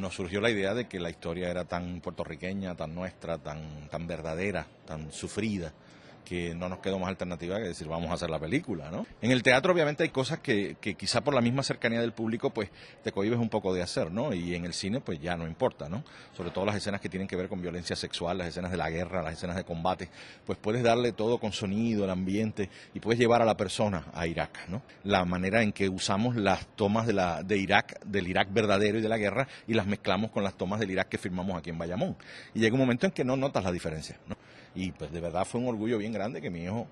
Nos surgió la idea de que la historia era tan puertorriqueña, tan nuestra, tan, tan verdadera, tan sufrida, que no nos quedó más alternativa que decir vamos a hacer la película, ¿no? En el teatro obviamente hay cosas que, quizá por la misma cercanía del público pues te cohibes un poco de hacer, ¿no? Y en el cine pues ya no importa, ¿no? Sobre todo las escenas que tienen que ver con violencia sexual, las escenas de la guerra, las escenas de combate, pues puedes darle todo con sonido, el ambiente y puedes llevar a la persona a Irak, ¿no? La manera en que usamos las tomas de, la, de Irak, del Irak verdadero y de la guerra y las mezclamos con las tomas del Irak que firmamos aquí en Bayamón. Y llega un momento en que no notas la diferencia, ¿no? Y pues de verdad fue un orgullo bien grande que mi hijo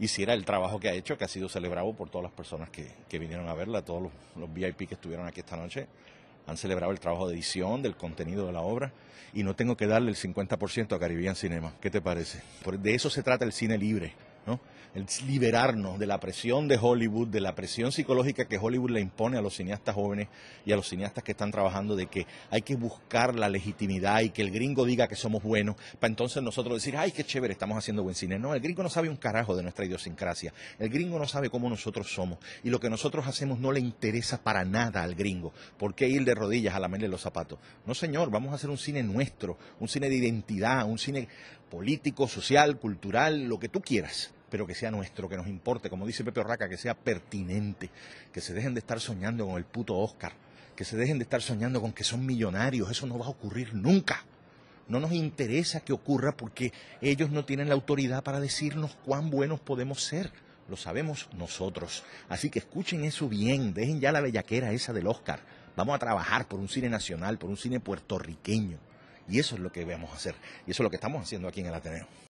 hiciera el trabajo que ha hecho, que ha sido celebrado por todas las personas que, vinieron a verla, todos los, los, VIP que estuvieron aquí esta noche. Han celebrado el trabajo de edición, del contenido de la obra, y no tengo que darle el 50% a Caribbean Cinema. ¿Qué te parece? De eso se trata el cine libre, ¿no? el liberarnos de la presión de Hollywood, de la presión psicológica que Hollywood le impone a los cineastas jóvenes y a los cineastas que están trabajando de que hay que buscar la legitimidad y que el gringo diga que somos buenos, para entonces nosotros decir, ay, qué chévere, estamos haciendo buen cine. No, el gringo no sabe un carajo de nuestra idiosincrasia, el gringo no sabe cómo nosotros somos y lo que nosotros hacemos no le interesa para nada al gringo. ¿Por qué ir de rodillas a la de los zapatos? No, señor, vamos a hacer un cine nuestro, un cine de identidad, un cine político, social, cultural, lo que tú quieras pero que sea nuestro, que nos importe, como dice Pepe Orraca, que sea pertinente, que se dejen de estar soñando con el puto Oscar, que se dejen de estar soñando con que son millonarios, eso no va a ocurrir nunca. No nos interesa que ocurra porque ellos no tienen la autoridad para decirnos cuán buenos podemos ser. Lo sabemos nosotros. Así que escuchen eso bien, dejen ya la bellaquera esa del Oscar. Vamos a trabajar por un cine nacional, por un cine puertorriqueño. Y eso es lo que vamos a hacer. Y eso es lo que estamos haciendo aquí en el Ateneo.